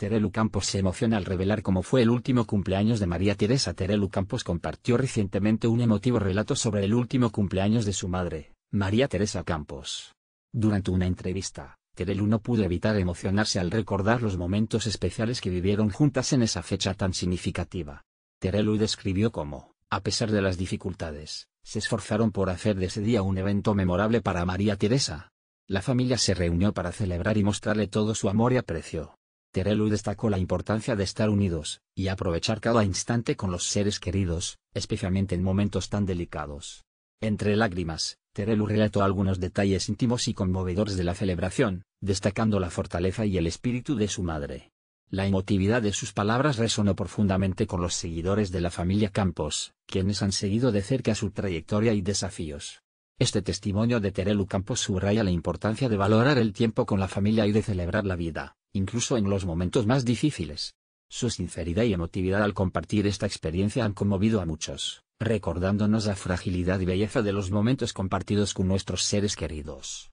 Terelu Campos se emociona al revelar cómo fue el último cumpleaños de María Teresa. Terelu Campos compartió recientemente un emotivo relato sobre el último cumpleaños de su madre, María Teresa Campos. Durante una entrevista, Terelu no pudo evitar emocionarse al recordar los momentos especiales que vivieron juntas en esa fecha tan significativa. Terelu describió cómo, a pesar de las dificultades, se esforzaron por hacer de ese día un evento memorable para María Teresa. La familia se reunió para celebrar y mostrarle todo su amor y aprecio. Terelu destacó la importancia de estar unidos, y aprovechar cada instante con los seres queridos, especialmente en momentos tan delicados. Entre lágrimas, Terelu relató algunos detalles íntimos y conmovedores de la celebración, destacando la fortaleza y el espíritu de su madre. La emotividad de sus palabras resonó profundamente con los seguidores de la familia Campos, quienes han seguido de cerca su trayectoria y desafíos. Este testimonio de Terelu Campos subraya la importancia de valorar el tiempo con la familia y de celebrar la vida incluso en los momentos más difíciles. Su sinceridad y emotividad al compartir esta experiencia han conmovido a muchos, recordándonos la fragilidad y belleza de los momentos compartidos con nuestros seres queridos.